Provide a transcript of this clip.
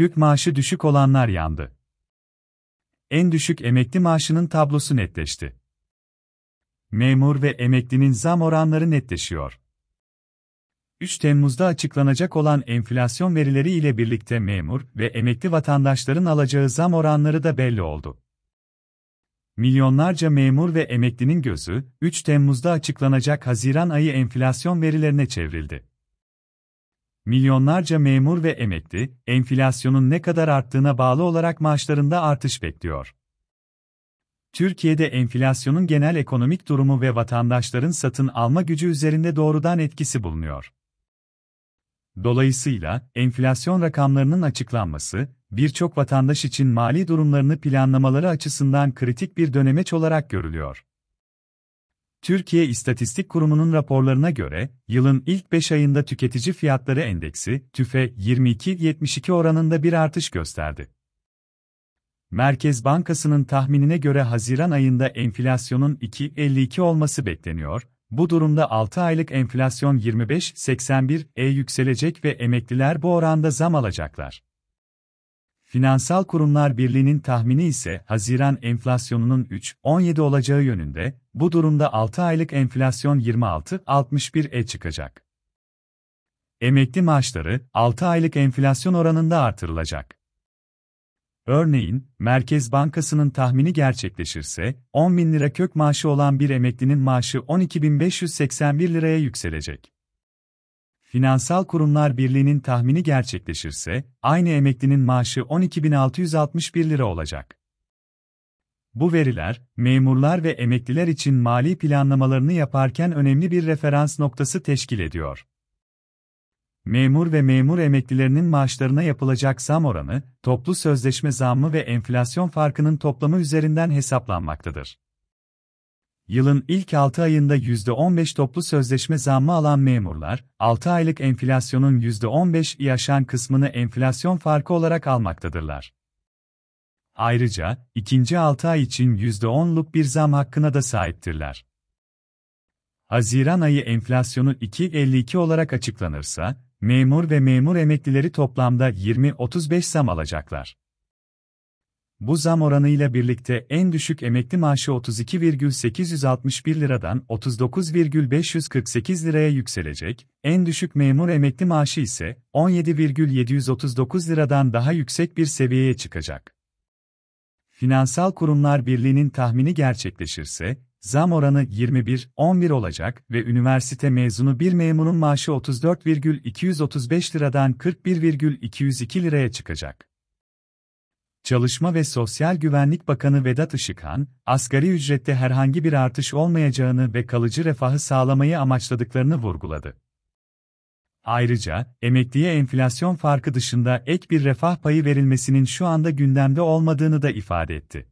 Gök maaşı düşük olanlar yandı. En düşük emekli maaşının tablosu netleşti. Memur ve emeklinin zam oranları netleşiyor. 3 Temmuz'da açıklanacak olan enflasyon verileri ile birlikte memur ve emekli vatandaşların alacağı zam oranları da belli oldu. Milyonlarca memur ve emeklinin gözü 3 Temmuz'da açıklanacak Haziran ayı enflasyon verilerine çevrildi. Milyonlarca memur ve emekli, enflasyonun ne kadar arttığına bağlı olarak maaşlarında artış bekliyor. Türkiye'de enflasyonun genel ekonomik durumu ve vatandaşların satın alma gücü üzerinde doğrudan etkisi bulunuyor. Dolayısıyla, enflasyon rakamlarının açıklanması, birçok vatandaş için mali durumlarını planlamaları açısından kritik bir dönemeç olarak görülüyor. Türkiye İstatistik Kurumu'nun raporlarına göre, yılın ilk 5 ayında tüketici fiyatları endeksi, TÜFE 22.72 oranında bir artış gösterdi. Merkez Bankası'nın tahminine göre Haziran ayında enflasyonun 2.52 olması bekleniyor, bu durumda 6 aylık enflasyon 25.81'e yükselecek ve emekliler bu oranda zam alacaklar. Finansal Kurumlar Birliği'nin tahmini ise Haziran enflasyonunun 3.17 olacağı yönünde, bu durumda 6 aylık enflasyon 26.61'e çıkacak. Emekli maaşları 6 aylık enflasyon oranında artırılacak. Örneğin, Merkez Bankası'nın tahmini gerçekleşirse, 10 bin lira kök maaşı olan bir emeklinin maaşı 12.581 liraya yükselecek. Finansal Kurumlar Birliği'nin tahmini gerçekleşirse, aynı emeklinin maaşı 12.661 lira olacak. Bu veriler, memurlar ve emekliler için mali planlamalarını yaparken önemli bir referans noktası teşkil ediyor. Memur ve memur emeklilerinin maaşlarına yapılacak zam oranı, toplu sözleşme zammı ve enflasyon farkının toplamı üzerinden hesaplanmaktadır yılın ilk 6 ayında %15 toplu sözleşme zammı alan memurlar, 6 aylık enflasyonun 15 yaşan kısmını enflasyon farkı olarak almaktadırlar. Ayrıca, ikinci 6 ay için %10'luk bir zam hakkına da sahiptirler. Haziran ayı enflasyonu 2.52 olarak açıklanırsa, memur ve memur emeklileri toplamda 20-35 zam alacaklar. Bu zam oranıyla birlikte en düşük emekli maaşı 32,861 liradan 39,548 liraya yükselecek, en düşük memur emekli maaşı ise 17,739 liradan daha yüksek bir seviyeye çıkacak. Finansal Kurumlar Birliği'nin tahmini gerçekleşirse, zam oranı 21-11 olacak ve üniversite mezunu bir memurun maaşı 34,235 liradan 41,202 liraya çıkacak. Çalışma ve Sosyal Güvenlik Bakanı Vedat Işıkhan, asgari ücrette herhangi bir artış olmayacağını ve kalıcı refahı sağlamayı amaçladıklarını vurguladı. Ayrıca, emekliye enflasyon farkı dışında ek bir refah payı verilmesinin şu anda gündemde olmadığını da ifade etti.